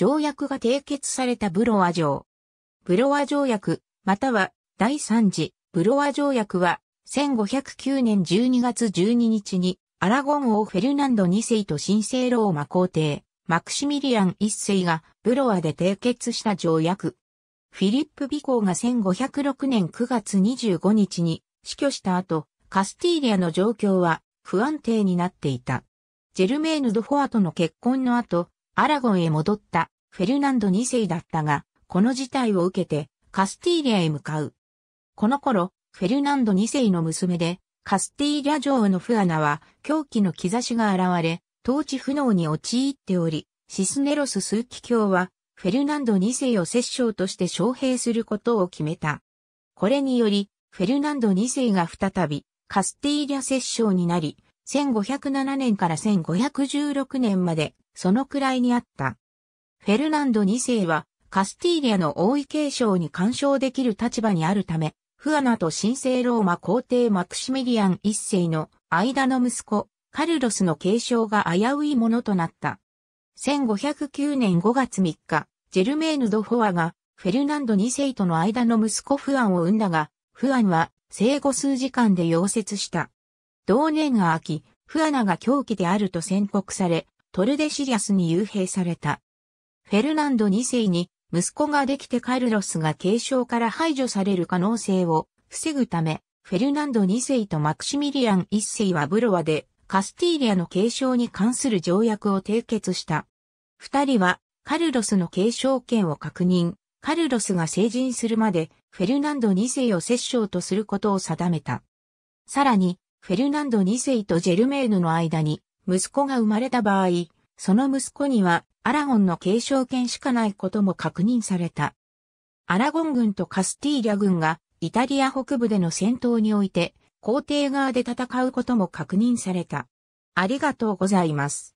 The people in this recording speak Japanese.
条約が締結されたブロワ条。ブロワ条約、または第3次ブロワ条約は、1509年12月12日に、アラゴン王フェルナンド2世と神聖ローマ皇帝、マクシミリアン1世がブロワで締結した条約。フィリップ美公が1506年9月25日に死去した後、カスティーリアの状況は不安定になっていた。ジェルメーヌ・ド・フォアとの結婚の後、アラゴンへ戻ったフェルナンド2世だったが、この事態を受けてカスティーリアへ向かう。この頃、フェルナンド2世の娘で、カスティーリャ城のフアナは狂気の兆しが現れ、統治不能に陥っており、シスネロス枢機卿は、フェルナンド2世を摂政として招聘することを決めた。これにより、フェルナンド2世が再び、カスティーリャ摂政になり、1507年から1516年まで、そのくらいにあった。フェルナンド2世は、カスティーリアの王位継承に干渉できる立場にあるため、フアナと神聖ローマ皇帝マクシミリアン1世の間の息子、カルロスの継承が危ういものとなった。1509年5月3日、ジェルメーヌ・ド・フォアが、フェルナンド2世との間の息子フアンを生んだが、フアンは生後数時間で溶接した。同年が秋、フアナが狂気であると宣告され、トルデシリアスに幽閉された。フェルナンド2世に息子ができてカルロスが継承から排除される可能性を防ぐため、フェルナンド2世とマクシミリアン1世はブロワでカスティーリアの継承に関する条約を締結した。二人はカルロスの継承権を確認、カルロスが成人するまでフェルナンド2世を摂政とすることを定めた。さらに、フェルナンド2世とジェルメーヌの間に息子が生まれた場合、その息子にはアラゴンの継承権しかないことも確認された。アラゴン軍とカスティーリャ軍がイタリア北部での戦闘において皇帝側で戦うことも確認された。ありがとうございます。